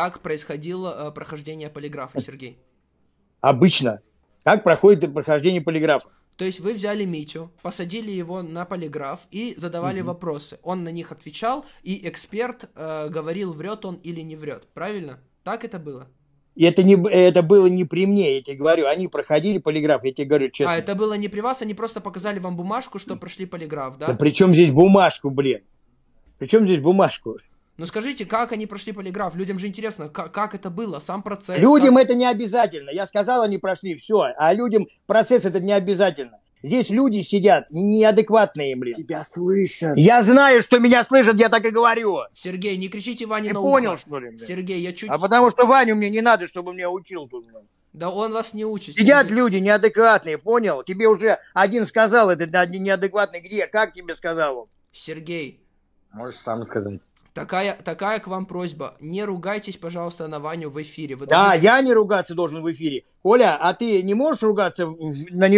Как происходило э, прохождение полиграфа, Сергей? Обычно. Как проходит прохождение полиграфа? То есть вы взяли Митю, посадили его на полиграф и задавали угу. вопросы. Он на них отвечал, и эксперт э, говорил, врет он или не врет. Правильно? Так это было? И это, не, это было не при мне, я тебе говорю. Они проходили полиграф, я тебе говорю а, честно. А это было не при вас, они просто показали вам бумажку, что прошли полиграф, да? Да при чем здесь бумажку, блин? При чем здесь бумажку? Но скажите, как они прошли полиграф? Людям же интересно, как, как это было, сам процесс. Людям как... это не обязательно. Я сказал, они прошли, все. А людям процесс это не обязательно. Здесь люди сидят неадекватные, блин. Тебя слышат. Я знаю, что меня слышат, я так и говорю. Сергей, не кричите Ване Ты на ухо. понял, что ли? Блин? Сергей, я чуть... А потому что Ваню мне не надо, чтобы меня учил тут. Блин. Да он вас не учит. Сидят Сергей. люди неадекватные, понял? Тебе уже один сказал, это неадекватный где? Как тебе сказал он? Сергей. Можешь сам сказать. Такая, такая к вам просьба. Не ругайтесь, пожалуйста, на Ваню в эфире. Вы да, должны... я не ругаться должен в эфире. Коля, а ты не можешь ругаться на него?